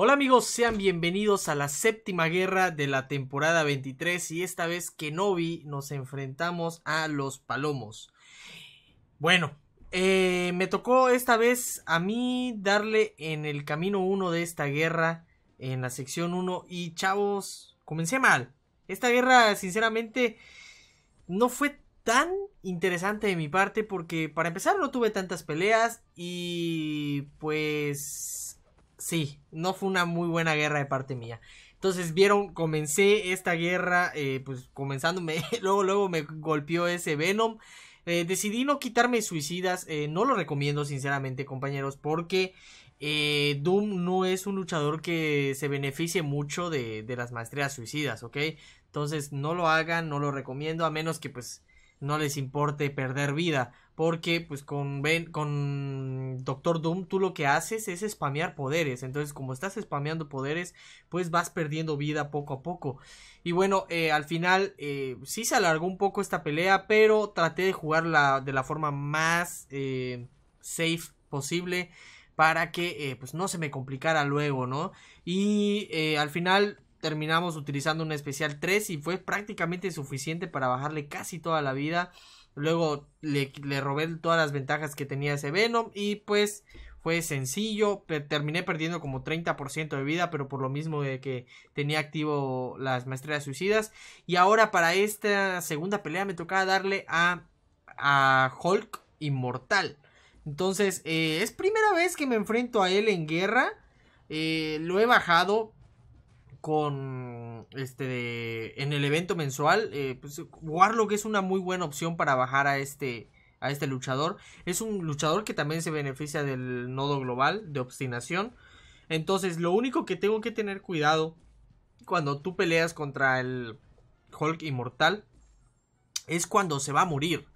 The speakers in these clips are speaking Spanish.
Hola amigos, sean bienvenidos a la séptima guerra de la temporada 23 y esta vez Kenobi nos enfrentamos a los palomos. Bueno, eh, me tocó esta vez a mí darle en el camino 1 de esta guerra, en la sección 1 y chavos, comencé mal. Esta guerra sinceramente no fue tan interesante de mi parte porque para empezar no tuve tantas peleas y pues sí, no fue una muy buena guerra de parte mía. Entonces vieron, comencé esta guerra, eh, pues comenzándome, luego luego me golpeó ese Venom. Eh, decidí no quitarme suicidas, eh, no lo recomiendo sinceramente compañeros, porque Doom no es un luchador que se beneficie mucho de, de, las maestrías suicidas, ¿ok? Entonces no lo hagan, no lo recomiendo, a menos que pues no les importe perder vida. Porque pues con, con Doctor Doom tú lo que haces es spamear poderes. Entonces como estás spameando poderes pues vas perdiendo vida poco a poco. Y bueno, eh, al final eh, sí se alargó un poco esta pelea. Pero traté de jugarla de la forma más eh, safe posible. Para que pues no se me complicara luego, ¿no? Y al final terminamos utilizando un especial 3 y fue prácticamente suficiente para bajarle casi toda la vida. Luego le, robé todas las ventajas que tenía ese Venom y pues fue sencillo. Terminé perdiendo como 30% de vida, pero por lo mismo de que tenía activo las maestrías suicidas. Y ahora para esta segunda pelea me tocaba darle a, a Hulk Inmortal. Entonces eh, es primera vez que me enfrento a él en guerra. Eh, lo he bajado, con este en el evento mensual eh, pues, Warlock es una muy buena opción para bajar a este a este luchador es un luchador que también se beneficia del nodo global de obstinación entonces lo único que tengo que tener cuidado cuando tú peleas contra el Hulk inmortal es cuando se va a morir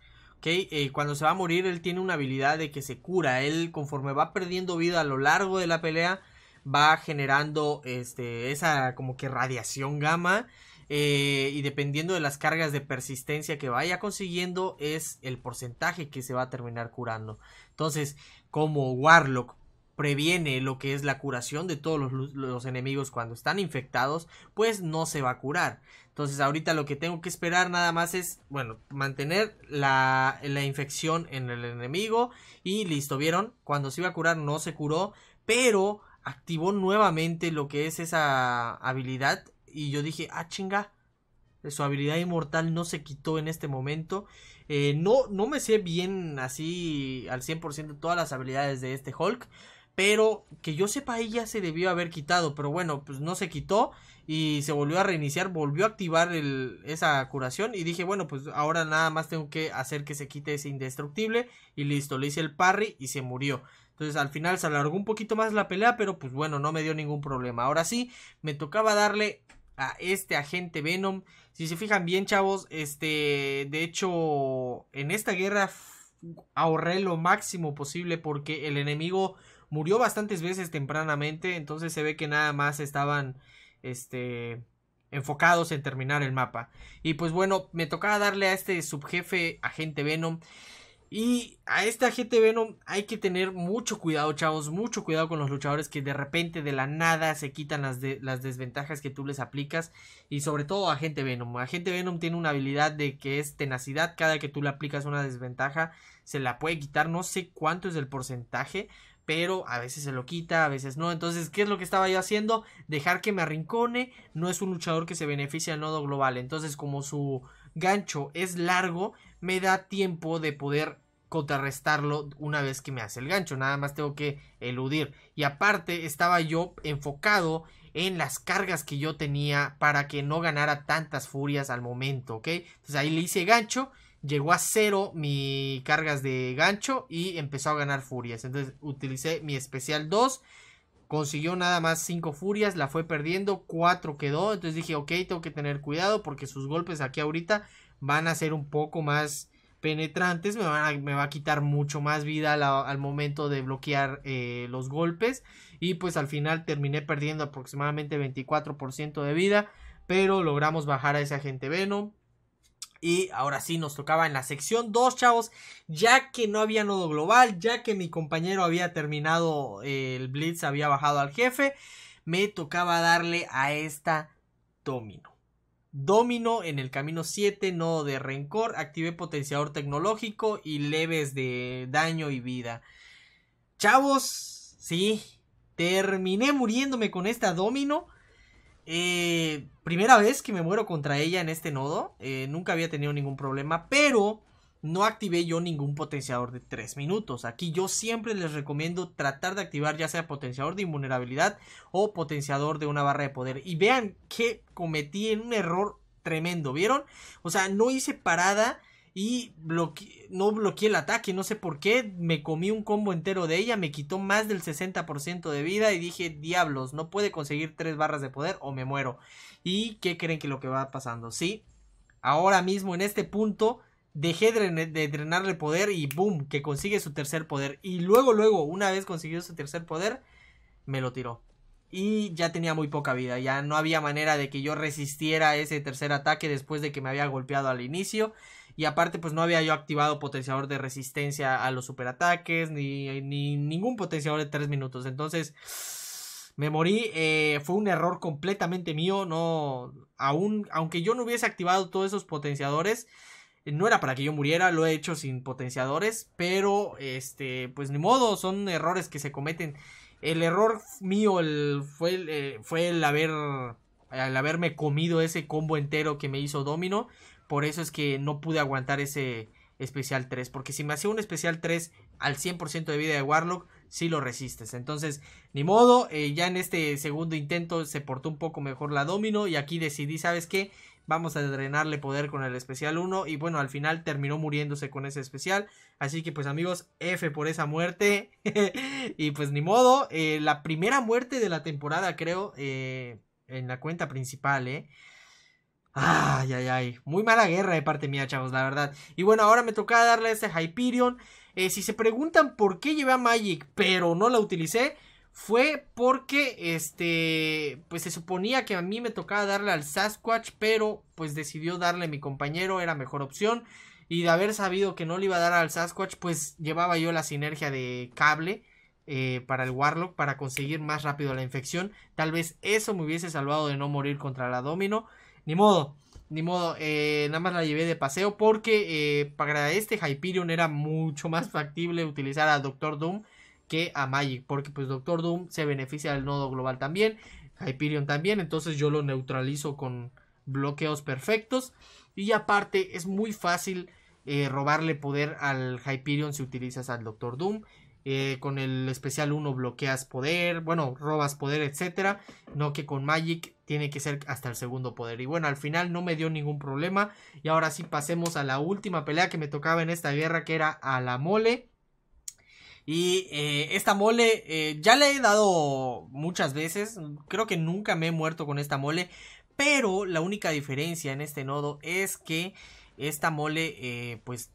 Okay, eh, cuando se va a morir, él tiene una habilidad de que se cura. Él, conforme va perdiendo vida a lo largo de la pelea, va generando este, esa como que radiación gamma. Eh, y dependiendo de las cargas de persistencia que vaya consiguiendo es el porcentaje que se va a terminar curando. Entonces, como Warlock previene lo que es la curación de todos los, enemigos cuando están infectados, pues no se va a curar. Entonces ahorita lo que tengo que esperar nada más es, bueno, mantener la, la infección en el enemigo y listo, ¿vieron? Cuando se iba a curar no se curó, pero activó nuevamente lo que es esa habilidad. Y yo dije, ah, chinga. Su habilidad inmortal no se quitó en este momento. Eh, no, no me sé bien así al 100% todas las habilidades de este Hulk. Pero que yo sepa, ya se debió haber quitado. Pero bueno, pues no se quitó. Y se volvió a reiniciar. Volvió a activar esa curación. Y dije, bueno, pues ahora nada más tengo que hacer que se quite ese indestructible. Y listo, le hice el parry y se murió. Entonces al final se alargó un poquito más la pelea, pero pues bueno, no me dio ningún problema. Ahora sí, me tocaba darle a este agente Venom. Si se fijan bien, chavos, este, de hecho, en esta guerra ahorré lo máximo posible porque el enemigo murió bastantes veces tempranamente, entonces se ve que nada más estaban, este, enfocados en terminar el mapa. Y pues bueno, me tocaba darle a este subjefe agente Venom. Y a este agente Venom hay que tener mucho cuidado, chavos, mucho cuidado con los luchadores que de repente de la nada se quitan las, las desventajas que tú les aplicas. Y sobre todo agente Venom. Agente Venom tiene una habilidad de que es tenacidad. Cada que tú le aplicas una desventaja, se la puede quitar. No sé cuánto es el porcentaje. Pero a veces se lo quita, a veces no. Entonces, ¿qué es lo que estaba yo haciendo? Dejar que me arrincone. No es un luchador que se beneficia al nodo global. Entonces, como su gancho es largo, me da tiempo de poder contrarrestarlo una vez que me hace el gancho. Nada más tengo que eludir. Y aparte estaba yo enfocado en las cargas que yo tenía para que no ganara tantas furias al momento, ¿ok? Entonces ahí le hice gancho. Llegó a cero mi cargas de gancho y empezó a ganar furias. Entonces utilicé mi especial 2. Consiguió nada más 5 furias, la fue perdiendo, 4 quedó. Entonces dije, ok, tengo que tener cuidado porque sus golpes aquí ahorita van a ser un poco más penetrantes, me, van me va a quitar mucho más vida al momento de bloquear eh, los golpes y pues al final terminé perdiendo aproximadamente 24% de vida, pero logramos bajar a ese agente Venom. Y ahora sí nos tocaba en la sección 2, chavos, ya que no había nodo global, ya que mi compañero había terminado eh, el blitz, había bajado al jefe, me tocaba darle a esta domino. Domino en el camino 7, nodo de rencor, activé potenciador tecnológico y leves de daño y vida. Chavos, sí, terminé muriéndome con esta domino. Eh, primera vez que me muero contra ella en este nodo. Eh, nunca había tenido ningún problema, pero no activé yo ningún potenciador de 3 minutos. Aquí yo siempre les recomiendo tratar de activar ya sea potenciador de invulnerabilidad o potenciador de una barra de poder. Y vean que cometí un error tremendo, ¿vieron? O sea, no hice parada y no bloqueé el ataque, no sé por qué, me comí un combo entero de ella, me quitó más del 60% de vida y dije, diablos, no puede conseguir 3 barras de poder o me muero. ¿Y qué creen que lo que va pasando? Sí, ahora mismo en este punto dejé de drenarle poder y boom, que consigue su tercer poder. Y luego, luego, una vez conseguido su tercer poder, me lo tiró. Y ya tenía muy poca vida, ya no había manera de que yo resistiera ese tercer ataque después de que me había golpeado al inicio. Y aparte, pues no había yo activado potenciador de resistencia a los superataques, ni, ni ningún potenciador de 3 minutos. Entonces, me morí. Eh, fue un error completamente mío. No. Aún. Aunque yo no hubiese activado todos esos potenciadores no era para que yo muriera, lo he hecho sin potenciadores, pero este, pues ni modo, son errores que se cometen. El error mío fue, el, eh, fue haber al haberme comido ese combo entero que me hizo Domino, por eso es que no pude aguantar ese especial 3, porque si me hacía un especial 3 al 100% de vida de Warlock, si sí lo resistes. Entonces, ni modo, eh, ya en este segundo intento se portó un poco mejor la Domino y aquí decidí, ¿sabes qué? Vamos a drenarle poder con el especial 1. Y bueno, al final terminó muriéndose con ese especial. Así que pues amigos, F por esa muerte. y pues ni modo. Eh, la primera muerte de la temporada creo. Eh, en la cuenta principal, ¿eh? Ay, ay, ay. Muy mala guerra de parte mía, chavos, la verdad. Y bueno, ahora me toca darle a este Hyperion. Eh, si se preguntan por qué llevé a Magic, pero no la utilicé, fue porque este pues se suponía que a mí me tocaba darle al Sasquatch, pero pues decidió darle a mi compañero, era mejor opción. Y de haber sabido que no le iba a dar al Sasquatch, pues llevaba yo la sinergia de cable eh, para el Warlock para conseguir más rápido la infección. Tal vez eso me hubiese salvado de no morir contra la Domino. Ni modo, ni modo, eh, nada más la llevé de paseo porque eh, para este Hyperion era mucho más factible utilizar al Doctor Doom que a Magic, porque pues Doctor Doom se beneficia del nodo global también, Hyperion también, entonces yo lo neutralizo con bloqueos perfectos y aparte es muy fácil eh, robarle poder al Hyperion si utilizas al Doctor Doom. Eh, con el especial 1 bloqueas poder, bueno, robas poder, etcétera. No que con Magic tiene que ser hasta el segundo poder. Y bueno, al final no me dio ningún problema. Y ahora sí pasemos a la última pelea que me tocaba en esta guerra, que era a la mole. Y eh, esta mole eh, ya la he dado muchas veces. Creo que nunca me he muerto con esta mole. Pero la única diferencia en este nodo es que esta mole eh, pues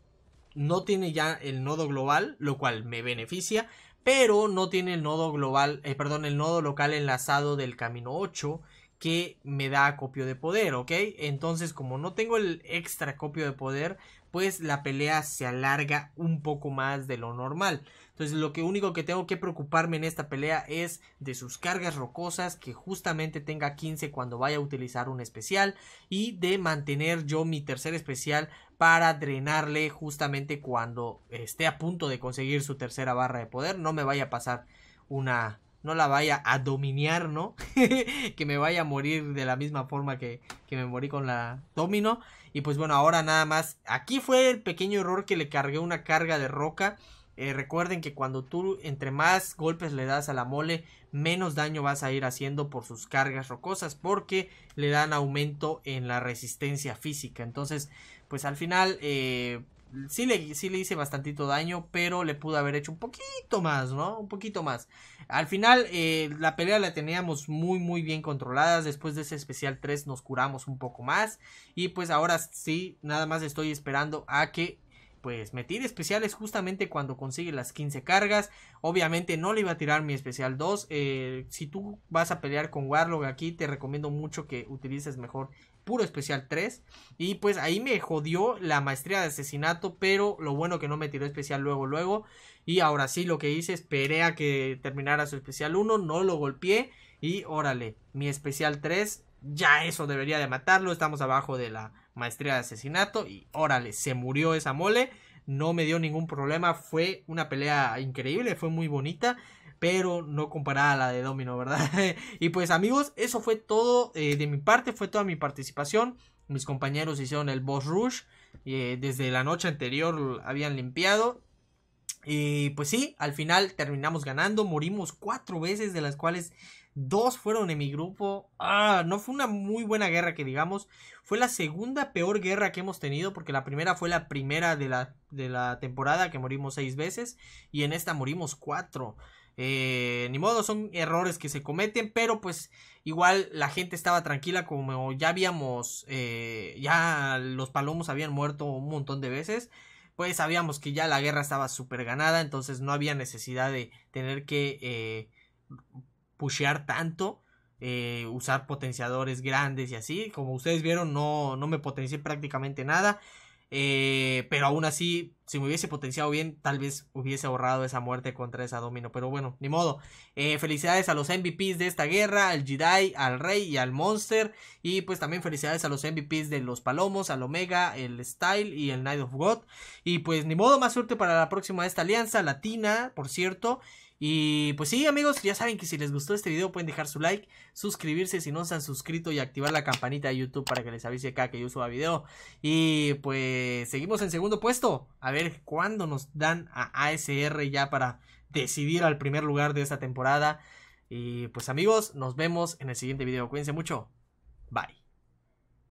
no tiene ya el nodo global, lo cual me beneficia. Pero no tiene el nodo global, perdón, el nodo local enlazado del camino 8 que me da copio de poder, ¿ok? Entonces como no tengo el extra copio de poder, pues la pelea se alarga un poco más de lo normal. Entonces lo que único que tengo que preocuparme en esta pelea es de sus cargas rocosas, que justamente tenga 15 cuando vaya a utilizar un especial y de mantener yo mi tercer especial para drenarle justamente cuando esté a punto de conseguir su tercera barra de poder, no me vaya a pasar una no la vaya a dominar, ¿no? que me vaya a morir de la misma forma que, que, me morí con la domino. Y pues bueno, ahora nada más. Aquí fue el pequeño error que le cargué una carga de roca. Eh, recuerden que cuando tú entre más golpes le das a la mole, menos daño vas a ir haciendo por sus cargas rocosas porque le dan aumento en la resistencia física. Entonces, pues al final eh, sí, le, le hice bastantito daño, pero le pudo haber hecho un poquito más, ¿no? Un poquito más. Al final eh, la pelea la teníamos muy muy bien controlada. Después de ese especial 3 nos curamos un poco más. Y pues ahora sí, nada más estoy esperando a que pues me tire especiales justamente cuando consigue las 15 cargas. Obviamente no le iba a tirar mi especial 2. Eh, si tú vas a pelear con Warlock aquí, te recomiendo mucho que utilices mejor puro especial 3. Y pues ahí me jodió la maestría de asesinato, pero lo bueno que no me tiró especial luego, luego. Y ahora sí lo que hice, esperé a que terminara su especial 1, no lo golpeé. Y órale, mi especial 3, ya eso debería de matarlo, estamos abajo de la maestría de asesinato y órale, se murió esa mole, no me dio ningún problema, fue una pelea increíble, fue muy bonita, pero no comparada a la de Domino, ¿verdad? y pues amigos, eso fue todo eh, de mi parte, fue toda mi participación, mis compañeros hicieron el boss rush, eh, desde la noche anterior habían limpiado y pues sí, al final terminamos ganando, morimos cuatro veces, de las cuales dos fueron en mi grupo. Ah, no fue una muy buena guerra que digamos. Fue la segunda peor guerra que hemos tenido, porque la primera fue la primera de la, de la temporada, que morimos seis veces, y en esta morimos cuatro. Eh, ni modo, son errores que se cometen, pero pues igual la gente estaba tranquila como ya habíamos, eh, ya los palomos habían muerto un montón de veces pues sabíamos que ya la guerra estaba súper ganada, entonces no había necesidad de tener que eh, pushear tanto, eh, usar potenciadores grandes y así. Como ustedes vieron, no, no me potencié prácticamente nada. Eh, pero aún así, si me hubiese potenciado bien, tal vez hubiese ahorrado esa muerte contra esa domino. Pero bueno, ni modo. Eh, felicidades a los MVPs de esta guerra, al Jedi, al Rey y al Monster. Y pues también felicidades a los MVPs de los Palomos, al Omega, el Style y el Knight of God. Y pues ni modo, más suerte para la próxima de esta alianza latina, por cierto. Y pues sí, amigos, ya saben que si les gustó este video pueden dejar su like, suscribirse si no se han suscrito y activar la campanita de YouTube para que les avise acá que yo suba video. Y pues seguimos en segundo puesto. A ver cuándo nos dan a ASR ya para decidir al primer lugar de esta temporada. Y pues amigos, nos vemos en el siguiente video. Cuídense mucho. Bye.